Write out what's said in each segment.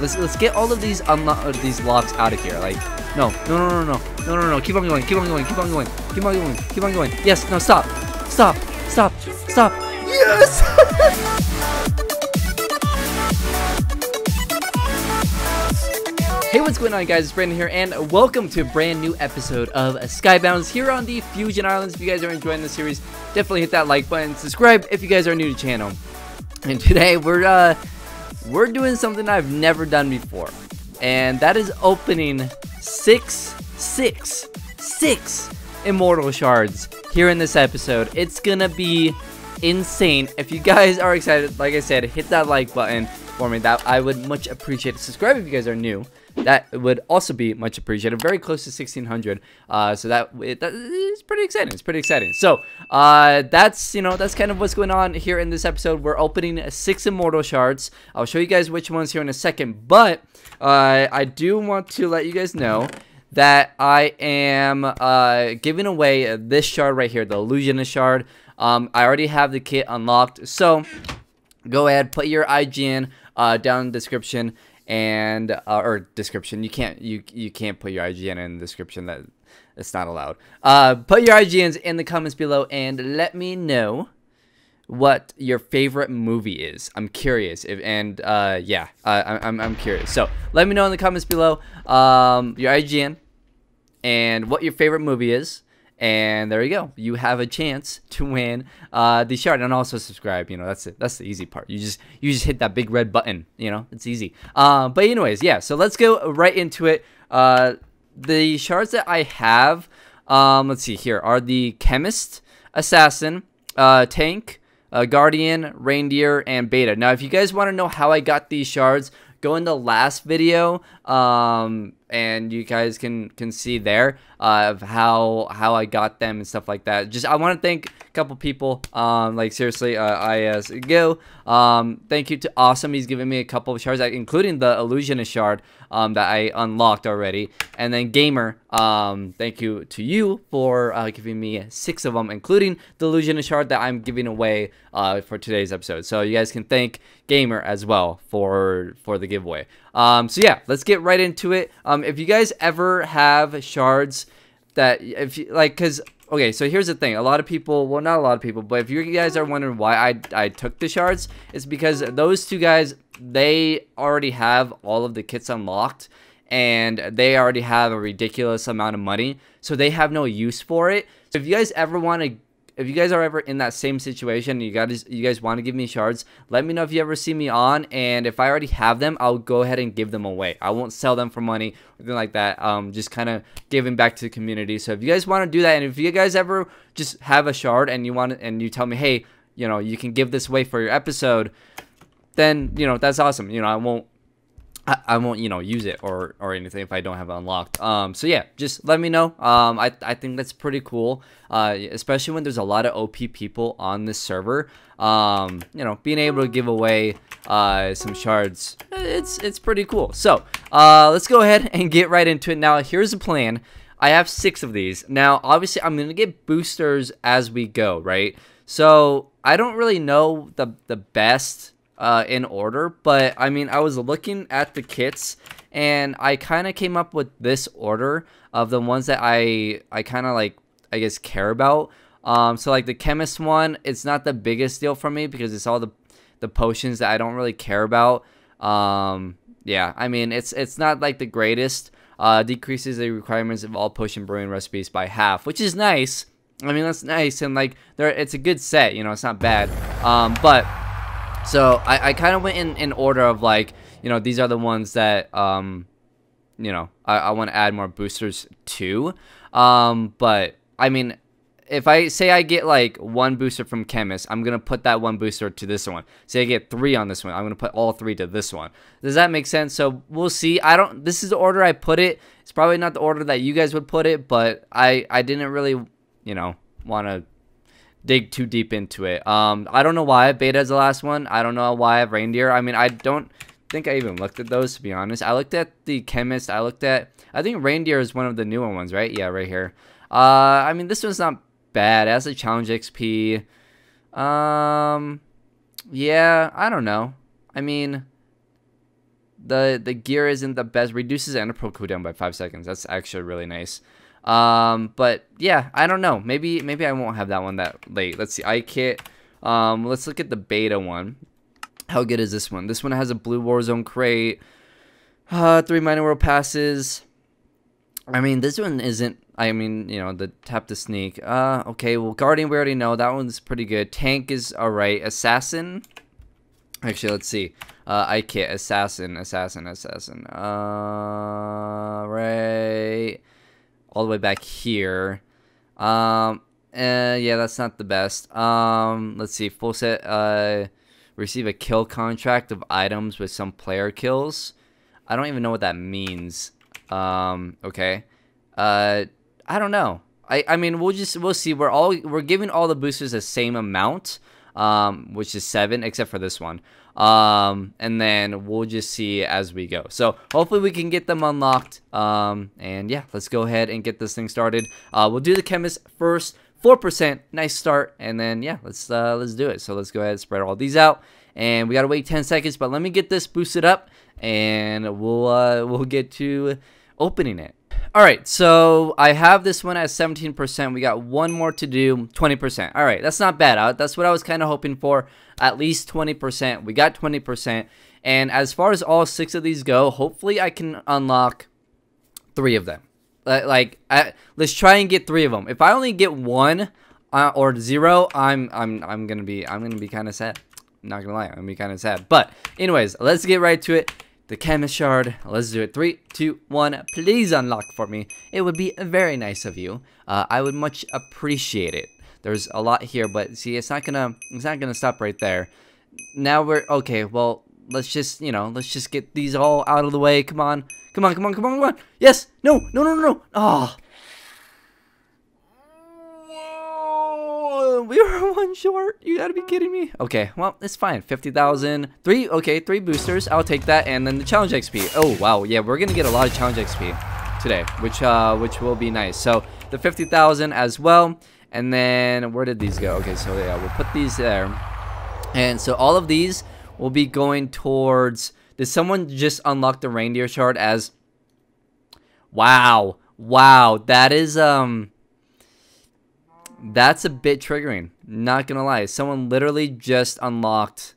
Let's let's get all of these unlock these locks out of here. Like, no, no, no, no, no, no, no, no. Keep on going. Keep on going. Keep on going. Keep on going. Keep on going. Yes. No. Stop. Stop. Stop. Stop. Yes. Hey, what's going on guys? It's Brandon here and welcome to a brand new episode of Skybounds here on the Fusion Islands. If you guys are enjoying the series, definitely hit that like button, subscribe if you guys are new to the channel. And today we're uh, we're doing something I've never done before. And that is opening six, six, six immortal shards here in this episode. It's gonna be insane. If you guys are excited, like I said, hit that like button for me. That I would much appreciate Subscribe if you guys are new that would also be much appreciated. Very close to 1600. Uh, so that, that is pretty exciting. It's pretty exciting. So uh, that's, you know, that's kind of what's going on here in this episode. We're opening six immortal shards. I'll show you guys which ones here in a second. But uh, I do want to let you guys know that I am uh, giving away this shard right here, the Illusionist shard. Um, I already have the kit unlocked, so go ahead, put your IGN uh, down in the description and uh, or description. You can't you you can't put your IGN in the description. That it's not allowed. Uh, put your IGNs in the comments below and let me know what your favorite movie is. I'm curious if and uh, yeah, I, I'm I'm curious. So let me know in the comments below um, your IGN and what your favorite movie is. And there you go. You have a chance to win uh, the shard, and also subscribe. You know, that's it. That's the easy part. You just you just hit that big red button. You know, it's easy. Uh, but anyways, yeah. So let's go right into it. Uh, the shards that I have, um, let's see here, are the chemist, assassin, uh, tank, uh, guardian, reindeer, and beta. Now, if you guys want to know how I got these shards, go in the last video. Um, and you guys can can see there uh, of how how I got them and stuff like that. Just I want to thank a couple people. Um, like seriously, uh, IS uh, Go. Um, thank you to Awesome. He's giving me a couple of shards, including the Illusionist shard um, that I unlocked already. And then Gamer. Um, thank you to you for uh, giving me six of them, including the Illusionist shard that I'm giving away uh, for today's episode. So you guys can thank Gamer as well for for the giveaway. Um, so yeah, let's get right into it. Um, um, if you guys ever have shards that if you, like, cause okay, so here's the thing. A lot of people, well, not a lot of people, but if you guys are wondering why I I took the shards, it's because those two guys they already have all of the kits unlocked and they already have a ridiculous amount of money, so they have no use for it. So if you guys ever want to if you guys are ever in that same situation you guys you guys want to give me shards, let me know if you ever see me on and if I already have them, I'll go ahead and give them away. I won't sell them for money, anything like that. Um just kind of giving back to the community. So if you guys want to do that and if you guys ever just have a shard and you want and you tell me, "Hey, you know, you can give this away for your episode." Then, you know, that's awesome. You know, I won't I, I won't, you know, use it or, or anything if I don't have it unlocked. Um, so yeah, just let me know. Um, I, I think that's pretty cool, uh, especially when there's a lot of OP people on this server. Um, you know, being able to give away uh, some shards, it's it's pretty cool. So uh, let's go ahead and get right into it. Now, here's the plan. I have six of these. Now, obviously, I'm going to get boosters as we go, right? So I don't really know the, the best uh, in order, but I mean, I was looking at the kits and I kind of came up with this order of the ones that I, I kind of like, I guess, care about. Um, so like the chemist one, it's not the biggest deal for me because it's all the, the potions that I don't really care about. Um, yeah, I mean, it's, it's not like the greatest, uh, decreases the requirements of all potion brewing recipes by half, which is nice. I mean, that's nice. And like there, it's a good set, you know, it's not bad. Um, but so I, I kind of went in, in order of like, you know, these are the ones that, um, you know, I, I want to add more boosters to. Um, but I mean, if I say I get like one booster from Chemist, I'm gonna put that one booster to this one. Say I get three on this one, I'm gonna put all three to this one. Does that make sense? So we'll see. I don't. This is the order I put it. It's probably not the order that you guys would put it, but I I didn't really you know want to dig too deep into it. Um, I don't know why beta is the last one. I don't know why I have reindeer. I mean, I don't think I even looked at those, to be honest. I looked at the chemist. I looked at, I think reindeer is one of the newer ones, right? Yeah, right here. Uh, I mean, this one's not bad. As a challenge XP. Um, yeah, I don't know. I mean, the the gear isn't the best. Reduces Enderpearl cooldown by 5 seconds. That's actually really nice. Um, but yeah, I don't know. Maybe maybe I won't have that one that late. Let's see. iKit. Um, let's look at the beta one. How good is this one? This one has a blue Warzone crate, uh, three minor world passes. I mean, this one isn't. I mean, you know, the tap to sneak. Uh, okay. Well, Guardian, we already know that one's pretty good. Tank is all right. Assassin. Actually, let's see. Uh, I kit assassin, assassin, assassin. Uh, right all the way back here. Um, eh, yeah, that's not the best. Um, let's see. Full set. Uh, receive a kill contract of items with some player kills. I don't even know what that means. Um, okay. Uh, I don't know. I, I mean, we'll just we'll see. We're all we're giving all the boosters the same amount, um, which is seven, except for this one. Um, and then we'll just see as we go. So hopefully we can get them unlocked. Um, and yeah, let's go ahead and get this thing started. Uh, we'll do the chemist first. 4%, nice start. And then yeah, let's uh, let's do it. So let's go ahead and spread all these out. And we gotta wait 10 seconds, but let me get this boosted up and we'll uh, we'll get to opening it. All right, so I have this one at 17%. We got one more to do, 20%. All right, that's not bad. Uh, that's what I was kind of hoping for, at least 20%. We got 20%. And as far as all six of these go, hopefully I can unlock three of them. Like, I, let's try and get three of them. If I only get one uh, or zero, I'm I'm I'm gonna be I'm gonna be kind of sad. I'm not gonna lie, I'm gonna be kind of sad. But anyways, let's get right to it the Chemist Shard. Let's do it. Three, two, one. Please unlock for me. It would be very nice of you. Uh, I would much appreciate it. There's a lot here, but see, it's not gonna, it's not gonna stop right there. Now we're, okay, well, let's just, you know, let's just get these all out of the way. Come on. Come on, come on, come on, come on. Yes. No, no, no, no. Oh, we were one short. You gotta be kidding me. Okay, well, it's fine. 50,000. Three, okay, three boosters. I'll take that. And then the challenge XP. Oh, wow. Yeah, we're gonna get a lot of challenge XP today, which, uh, which will be nice. So the 50,000 as well. And then where did these go? Okay, so yeah, we'll put these there. And so all of these will be going towards... Did someone just unlock the reindeer shard as... Wow. Wow. That is, um... That's a bit triggering. Not gonna lie. Someone literally just unlocked,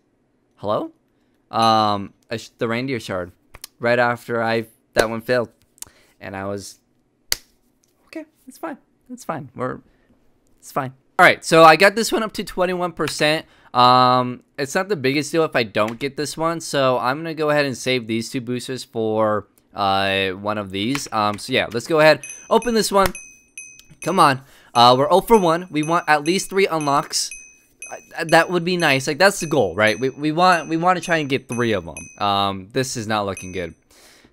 hello, um, a, the reindeer shard right after I that one failed, and I was okay. It's fine. It's fine. We're it's fine. All right. So I got this one up to twenty one percent. Um, it's not the biggest deal if I don't get this one, so I'm gonna go ahead and save these two boosters for uh one of these. Um, so yeah, let's go ahead, open this one. Come on. Uh, we're 0 for 1. We want at least 3 unlocks. Uh, that would be nice. Like, that's the goal, right? We, we want we want to try and get 3 of them. Um, this is not looking good.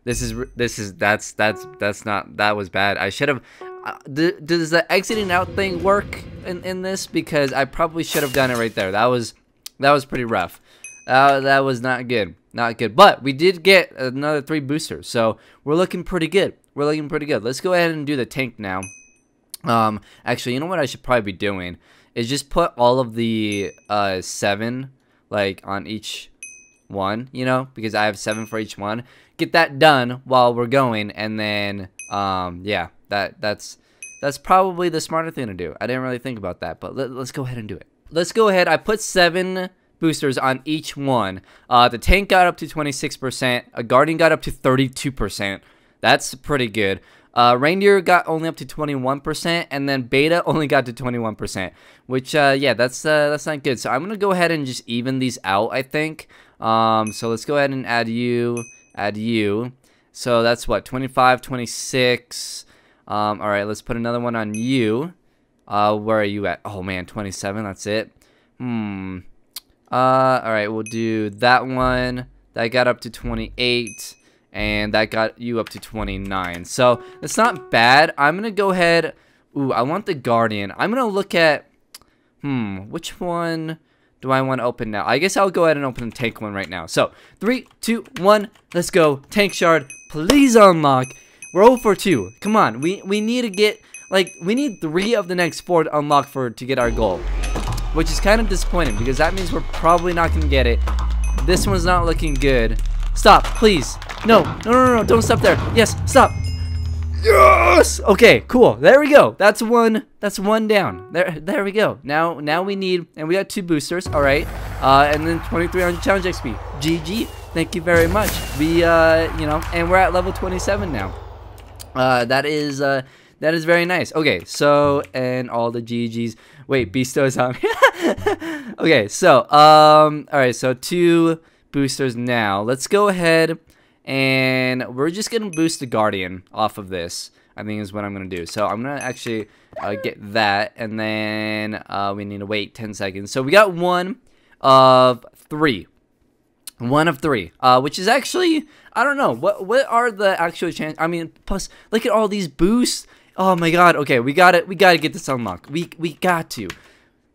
This is, this is, that's, that's, that's not, that was bad. I should have, uh, th does the exiting out thing work in, in this? Because I probably should have done it right there. That was, that was pretty rough. Uh, that was not good. Not good. But we did get another three boosters. So we're looking pretty good. We're looking pretty good. Let's go ahead and do the tank now. Um, actually, you know what I should probably be doing is just put all of the uh, seven like on each one, you know, because I have seven for each one. Get that done while we're going, and then um, yeah, that that's that's probably the smarter thing to do. I didn't really think about that, but let, us go ahead and do it. Let's go ahead. I put seven boosters on each one. Uh, the tank got up to 26%. A guardian got up to 32%. That's pretty good. Uh, Reindeer got only up to 21%, and then Beta only got to 21%, which, uh, yeah, that's uh, that's not good. So I'm going to go ahead and just even these out, I think. Um, so let's go ahead and add you, add you. So that's what, 25, 26. Um, all right, let's put another one on you. Uh, where are you at? Oh, man, 27, that's it. Hmm. Uh, all right, we'll do that one. That got up to 28 and that got you up to 29. So that's not bad. I'm going to go ahead. Ooh, I want the Guardian. I'm going to look at, hmm, which one do I want to open now? I guess I'll go ahead and open the tank one right now. So three, two, one, let's go. Tank shard, please unlock. We're 0 for 2. Come on, we, we need to get, like, we need three of the next four to unlock for to get our goal. Which is kind of disappointing because that means we're probably not going to get it. This one's not looking good. Stop, please. No, no, no, no, don't stop there. Yes, stop. Yes! Okay, cool. There we go. That's one. That's one down. There, there we go. Now, now we need, and we got two boosters. All right, uh, and then 2,300 challenge XP. GG. Thank you very much. We, uh, you know, and we're at level 27 now. Uh, that is, uh, that is very nice. Okay, so and all the GGs. Wait, Beasto is on. okay, so um, all right, so two boosters now. Let's go ahead and we're just going to boost the Guardian off of this. I think is what I'm going to do. So I'm going to actually uh, get that. And then uh, we need to wait 10 seconds. So we got one of three. One of three, uh, which is actually, I don't know, what what are the actual chance? I mean, plus, look at all these boosts. Oh my god, okay, we got it. We got to get this unlocked. We we got to.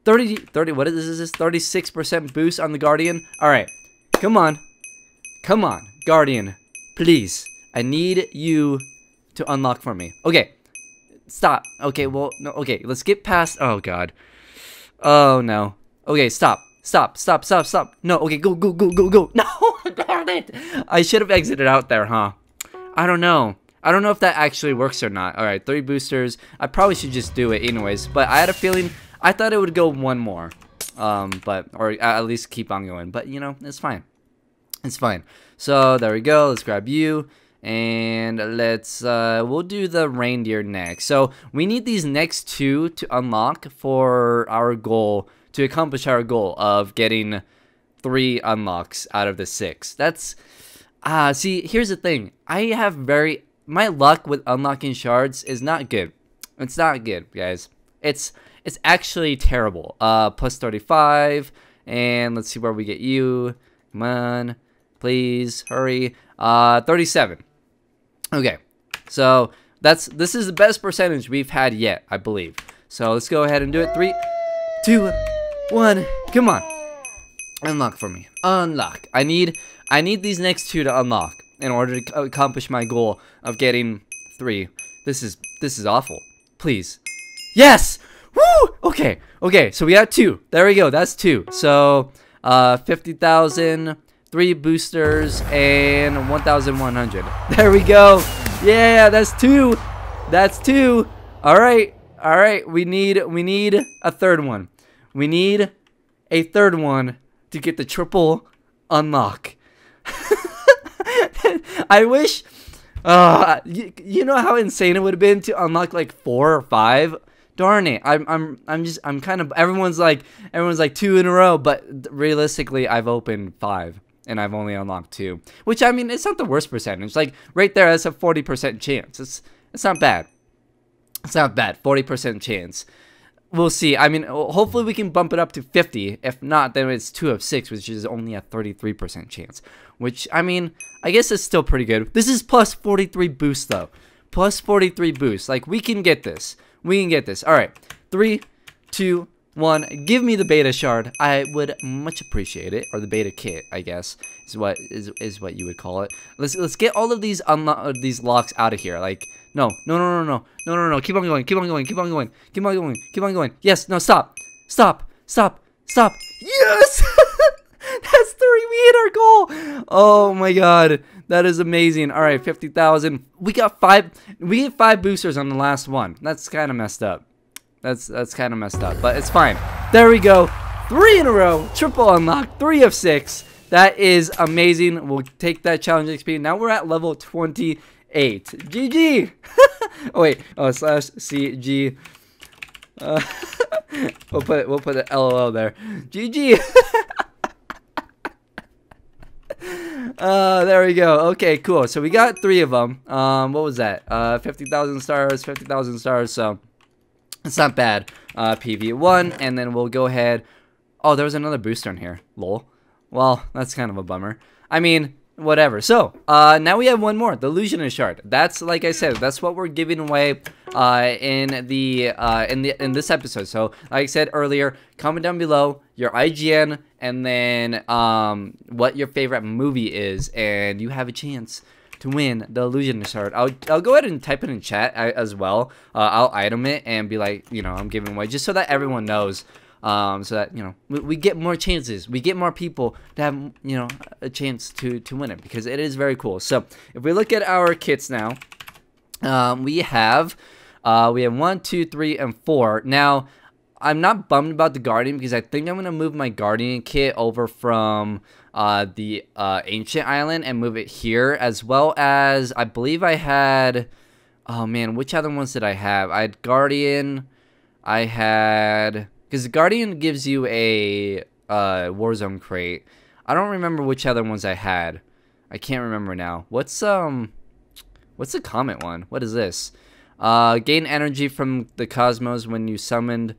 30, 30, what is this 36% boost on the Guardian? All right, come on. Come on. Guardian, please. I need you to unlock for me. Okay. Stop. Okay, well, no, okay. Let's get past. Oh, God. Oh, no. Okay, stop. Stop, stop, stop, stop. No, okay, go, go, go, go, go. No, darn it. I should have exited out there, huh? I don't know. I don't know if that actually works or not. All right, three boosters. I probably should just do it anyways, but I had a feeling, I thought it would go one more. Um, but, or at least keep on going, but you know, it's fine. It's fine. So there we go. Let's grab you. And let's, uh, we'll do the reindeer next. So we need these next two to unlock for our goal, to accomplish our goal of getting three unlocks out of the six. That's, ah, uh, see, here's the thing. I have very, my luck with unlocking shards is not good. It's not good, guys. It's, it's actually terrible. Uh, plus 35, and let's see where we get you. Come on. Please hurry. Uh, 37. Okay, so that's this is the best percentage we've had yet, I believe. So let's go ahead and do it. Three, two, one. Come on, unlock for me. Unlock. I need I need these next two to unlock in order to accomplish my goal of getting three. This is this is awful. Please. Yes. Woo! Okay. Okay. So we got two. There we go. That's two. So uh, fifty thousand three boosters, and 1,100. There we go. Yeah, that's two. That's two. All right. All right. We need, we need a third one. We need a third one to get the triple unlock. I wish, uh, you, you know how insane it would have been to unlock like four or five darn it i'm i'm i'm just i'm kind of everyone's like everyone's like two in a row but realistically i've opened five and I've only unlocked two. Which, I mean, it's not the worst percentage. Like, right there, that's a 40% chance. It's, it's not bad. It's not bad. 40% chance. We'll see. I mean, hopefully we can bump it up to 50. If not, then it's 2 of 6, which is only a 33% chance. Which, I mean, I guess it's still pretty good. This is plus 43 boost, though. Plus 43 boost. Like, we can get this. We can get this. All right. 3, 2, one, give me the beta shard. I would much appreciate it, or the beta kit, I guess is what is is what you would call it. Let's let's get all of these unlock uh, these locks out of here. Like no no no no no no no no. Keep on going. Keep on going. Keep on going. Keep on going. Keep on going. Yes. No. Stop. Stop. Stop. Stop. Yes. That's three. We hit our goal. Oh my god. That is amazing. All right, 50,000. We got five. We get five boosters on the last one. That's kind of messed up. That's that's kind of messed up, but it's fine. There we go. Three in a row, triple unlock, three of six. That is amazing. We'll take that challenge XP. Now we're at level 28. GG. oh wait, oh slash CG. Uh, we'll put we'll put the LOL there. GG. uh, there we go. Okay, cool. So we got three of them. Um, what was that? Uh, 50,000 stars, 50,000 stars. So it's not bad. Uh, PV1, and then we'll go ahead. Oh, there was another booster in here. Lol. Well, that's kind of a bummer. I mean, whatever. So, uh, now we have one more, the Illusionist Shard. That's, like I said, that's what we're giving away uh, in the uh, in the in this episode. So, like I said earlier, comment down below your IGN and then um, what your favorite movie is, and you have a chance to win the illusionist heart. I'll, I'll go ahead and type it in chat uh, as well. Uh, I'll item it and be like, you know, I'm giving away just so that everyone knows. Um, so that you know we, we, get more chances, we get more people to have you know a chance to to win it because it is very cool. So if we look at our kits now, um, we have uh, we have one, two, three, and four. Now I'm not bummed about the Guardian because I think I'm going to move my Guardian kit over from uh, the uh, Ancient Island and move it here. As well as, I believe I had... Oh man, which other ones did I have? I had Guardian. I had... Because Guardian gives you a uh, Warzone crate. I don't remember which other ones I had. I can't remember now. What's, um... What's the comment one? What is this? Uh, gain energy from the cosmos when you summoned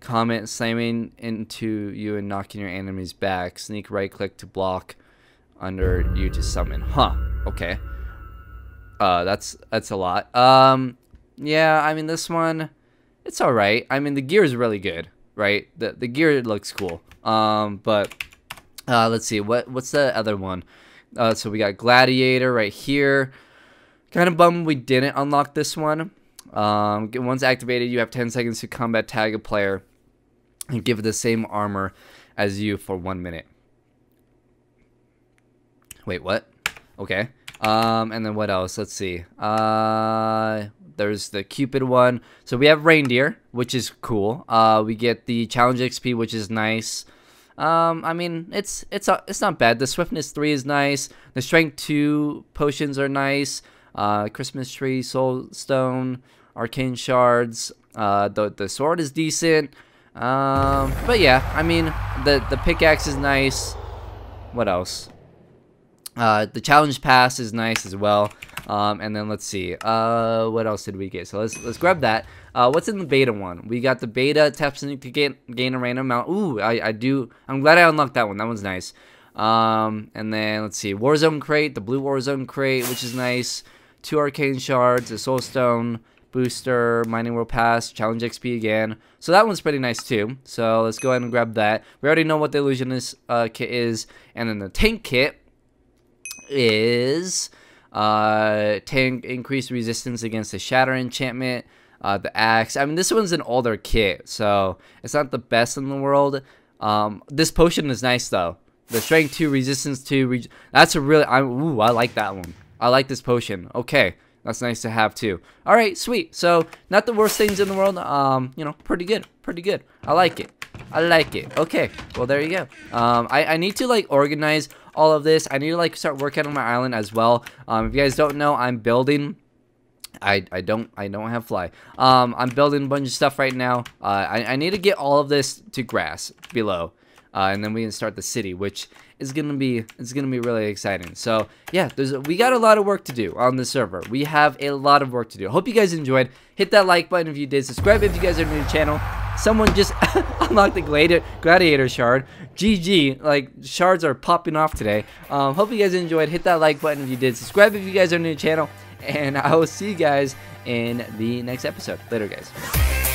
comment, slamming into you and knocking your enemies back. Sneak right click to block under you to summon. Huh. Okay. Uh, that's that's a lot. Um, yeah, I mean this one, it's all right. I mean the gear is really good, right? The the gear looks cool. Um, but uh, let's see what what's the other one. Uh, so we got Gladiator right here. Kind of bummed we didn't unlock this one. Um, once activated, you have 10 seconds to combat tag a player and give the same armor as you for one minute. Wait, what? Okay. Um, and then what else? Let's see. Uh, there's the Cupid one. So we have reindeer, which is cool. Uh, we get the challenge XP, which is nice. Um, I mean, it's it's uh, it's not bad. The swiftness three is nice. The strength two potions are nice. Uh, Christmas tree, soul stone arcane shards. Uh, the, the sword is decent. Um, but yeah, I mean, the, the pickaxe is nice. What else? Uh, the challenge pass is nice as well. Um, and then let's see, uh, what else did we get? So let's let's grab that. Uh, what's in the beta one? We got the beta taps to gain, gain a random amount. Ooh, I, I do. I'm glad I unlocked that one. That one's nice. Um, and then let's see, Warzone crate, the blue Warzone crate, which is nice. Two arcane shards, a soul stone, booster, mining world pass, challenge XP again. So that one's pretty nice too. So let's go ahead and grab that. We already know what the illusionist uh, kit is, and then the tank kit is uh, tank increased resistance against the shatter enchantment. Uh, the axe. I mean, this one's an older kit, so it's not the best in the world. Um, this potion is nice though. The strength two, resistance two. Re that's a really. I ooh, I like that one. I like this potion. Okay, that's nice to have too. All right, sweet. So not the worst things in the world. Um, you know, pretty good, pretty good. I like it. I like it. Okay, well there you go. Um, I, I need to like organize all of this. I need to like start working on my island as well. Um, if you guys don't know, I'm building. I, I don't I don't have fly. Um, I'm building a bunch of stuff right now. Uh, I, I need to get all of this to grass below. Uh, and then we can start the city, which is gonna be it's gonna be really exciting. So yeah, there's we got a lot of work to do on the server. We have a lot of work to do. Hope you guys enjoyed. Hit that like button if you did. Subscribe if you guys are new to the channel. Someone just unlocked the gladiator, gladiator shard. GG, like shards are popping off today. Um, hope you guys enjoyed. Hit that like button if you did. Subscribe if you guys are new to the channel. And I will see you guys in the next episode. Later, guys.